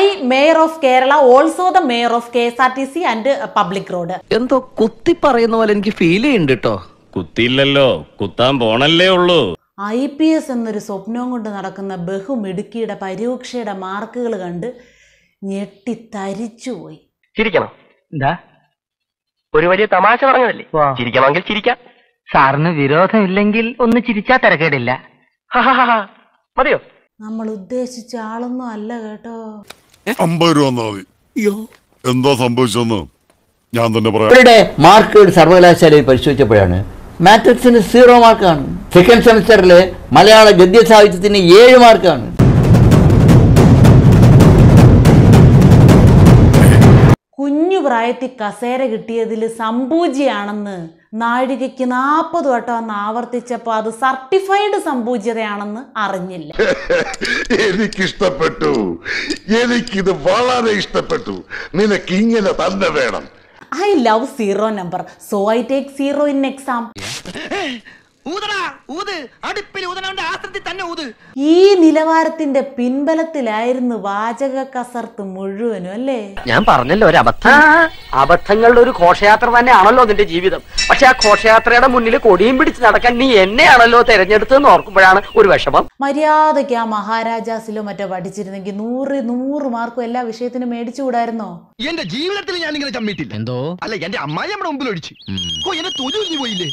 I mayor of Kerala also the mayor of K S R T C and public road എന്തോ കുത്തി പറയുന്ന പോലെ എനിക്ക് ഫീൽ ചെയ്യുന്നുണ്ട് കേട്ടോ കുത്തിയില്ലല്ലോ കുത്താൻ പോണല്ലേ ഉള്ളൂ ഐ പി എസ് എന്നൊരു സ്വപ്നവും കൊണ്ട് നടക്കുന്ന ബഹുമിടുക്കിയുടെ പരീക്ഷയുടെ മാർക്കുകൾ കണ്ട് ഞെട്ടി പോയി ചിരിക്കണം എന്താ ഒരു വലിയ തമാശ പറഞ്ഞതല്ലേ ചിരിക്കണമെങ്കിൽ ചിരിക്കാം സാറിന് വിരോധമില്ലെങ്കിൽ ഒന്ന് ചിരിച്ചാ തിരക്കേടില്ല മതിയോ നമ്മൾ ഉദ്ദേശിച്ച ആളൊന്നും അല്ല കേട്ടോ അമ്പത് രൂപ തന്നാ മതി എന്താ സംഭവിച്ചെന്ന് ഞാൻ തന്നെ പറയാം മാർക്ക് സർവകലാശാലയിൽ പരിശോധിച്ചപ്പോഴാണ് മാട്രിക്സിന് സീറോ മാർക്കാണ് സെക്കൻഡ് സെമിസ്റ്ററിലെ മലയാള ഗദ്യ സാഹിത്യത്തിന് ഏഴ് മാർക്കാണ് കുഞ്ഞു പ്രായത്തിൽ കസേര കിട്ടിയതിൽ സമ്പൂജ്യയാണെന്ന് നാഴികയ്ക്ക് നാൽപ്പത് വട്ടം അന്ന് ആവർത്തിച്ചപ്പോൾ അത് സർട്ടിഫൈഡ് സമ്പൂജ്യതയാണെന്ന് അറിഞ്ഞില്ല എനിക്കിഷ്ടപ്പെട്ടു എനിക്കിത് വളരെ ഇഷ്ടപ്പെട്ടു നിനക്ക് ഇങ്ങനെ തന്നെ വേണം I love zero number so I take zero in exam ഈ നിലവാരത്തിന്റെ പിൻബലത്തിലായിരുന്നു വാചക കസർത്ത് മുഴുവനും അല്ലേ ഞാൻ പറഞ്ഞല്ലോ ഒരു അബദ്ധ അബദ്ധങ്ങളുടെ ഒരു ഘോഷയാത്ര തന്നെയാണല്ലോ നിന്റെ ജീവിതം പക്ഷെ ആ ഘോഷയാത്രയുടെ മുന്നിൽ കൊടിയും പിടിച്ച് നടക്കാൻ നീ എന്നെയാണല്ലോ തെരഞ്ഞെടുത്തെന്ന് ഓർക്കുമ്പോഴാണ് ഒരു വിഷമം മര്യാദയ്ക്ക് ആ മഹാരാജാസിലോ മറ്റോ പഠിച്ചിരുന്നെങ്കിൽ നൂറ് നൂറ് മാർക്കും എല്ലാ വിഷയത്തിനും കൂടായിരുന്നോ എന്റെ ജീവിതത്തിൽ ഞാൻ ഇങ്ങനെ ചമ്മിട്ടില്ല എന്തോ അല്ല എന്റെ അമ്മായി നമ്മുടെ മുമ്പിൽ ഒഴിച്ചു പോയില്ലേ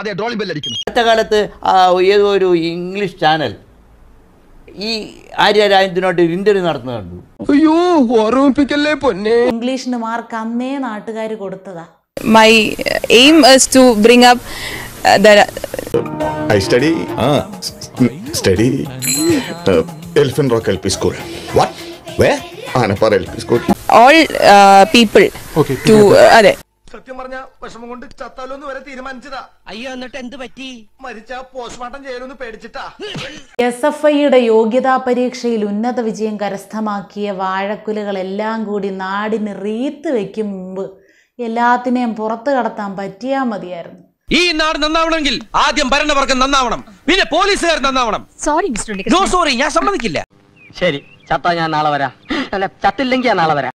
അതെ ഡ്രോളി ബെല്ലടിക്കുന്നു അടുത്ത കാലത്ത് ഏതോ ഒരു ഇംഗ്ലീഷ് ചാനൽ ഈ ആര്യ ഒരു ഇന്റർവ്യൂ നടത്തുന്നത് കണ്ടു അയ്യോ ഓർമ്മിപ്പിക്കല്ലേ പൊന്നെ ഇംഗ്ലീഷിന് മാർക്ക് അന്നേ നാട്ടുകാർ കൊടുത്തതാ my aim is to bring up I study study Elfin Rock L P school what way Anappara L P school all people too അതെ സത്യം പറഞ്ഞ വിഷമം കൊണ്ട് എന്ന് വരെ തീരുമാനിച്ചതാ അയ്യോ എന്നിട്ട് എന്ത് പറ്റി മരിച്ച പോസ്റ്റ്മോർട്ടം ചെയ്യലൊന്ന് പേടിച്ചിട്ടാ എസ് എഫ് ഐയുടെ യോഗ്യതാ പരീക്ഷയിൽ ഉന്നത വിജയം കരസ്ഥമാക്കിയ വാഴക്കുലകളെല്ലാം കൂടി നാടിന് റീത്ത് വെക്കും മുമ്പ് എല്ലാത്തിനെയും പുറത്തു കടത്താൻ പറ്റിയാ മതിയായിരുന്നു ഈ നാട് നന്നാവണമെങ്കിൽ ആദ്യം ഭരണവർഗം നന്നാവണം പിന്നെ പോലീസുകാർ നന്നാവണം സോറി മിസ്റ്റർ സോറി ഞാൻ സമ്മതിക്കില്ല ശരി ചത്ത ഞാൻ നാളെ വരാം അല്ല ചത്തില്ലെങ്കിൽ ഞാൻ നാളെ വരാം